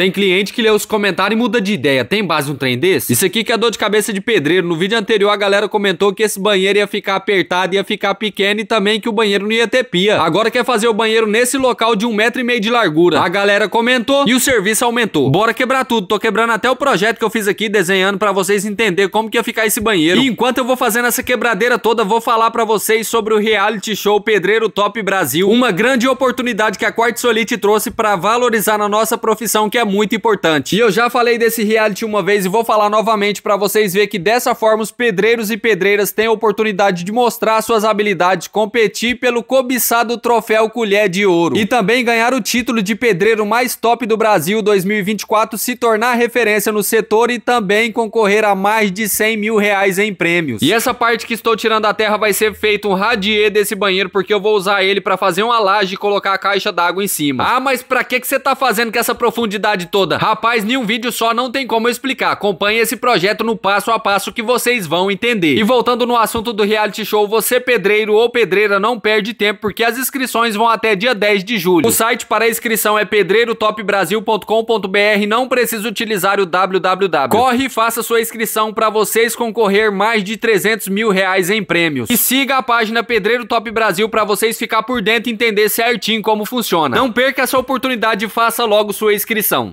Tem cliente que lê os comentários e muda de ideia. Tem base um trem desse? Isso aqui que é dor de cabeça de pedreiro. No vídeo anterior a galera comentou que esse banheiro ia ficar apertado, ia ficar pequeno e também que o banheiro não ia ter pia. Agora quer fazer o banheiro nesse local de um metro e meio de largura. A galera comentou e o serviço aumentou. Bora quebrar tudo. Tô quebrando até o projeto que eu fiz aqui desenhando pra vocês entenderem como que ia ficar esse banheiro. E enquanto eu vou fazendo essa quebradeira toda, vou falar pra vocês sobre o reality show Pedreiro Top Brasil. Uma grande oportunidade que a Quartzolite trouxe pra valorizar na nossa profissão que é muito importante. E eu já falei desse reality uma vez e vou falar novamente para vocês ver que dessa forma os pedreiros e pedreiras têm a oportunidade de mostrar suas habilidades, competir pelo cobiçado troféu colher de ouro e também ganhar o título de pedreiro mais top do Brasil 2024, se tornar referência no setor e também concorrer a mais de 100 mil reais em prêmios. E essa parte que estou tirando da terra vai ser feito um radier desse banheiro porque eu vou usar ele para fazer uma laje e colocar a caixa d'água em cima. Ah, mas para que que você tá fazendo com essa profundidade cidade toda. Rapaz, em um vídeo só não tem como explicar. Acompanhe esse projeto no passo a passo que vocês vão entender. E voltando no assunto do reality show, você pedreiro ou pedreira não perde tempo porque as inscrições vão até dia 10 de julho. O site para inscrição é pedreirotopbrasil.com.br, não precisa utilizar o www. Corre e faça sua inscrição para vocês concorrer mais de 300 mil reais em prêmios. E siga a página Pedreiro Top Brasil para vocês ficar por dentro e entender certinho como funciona. Não perca essa oportunidade e faça logo sua inscrição.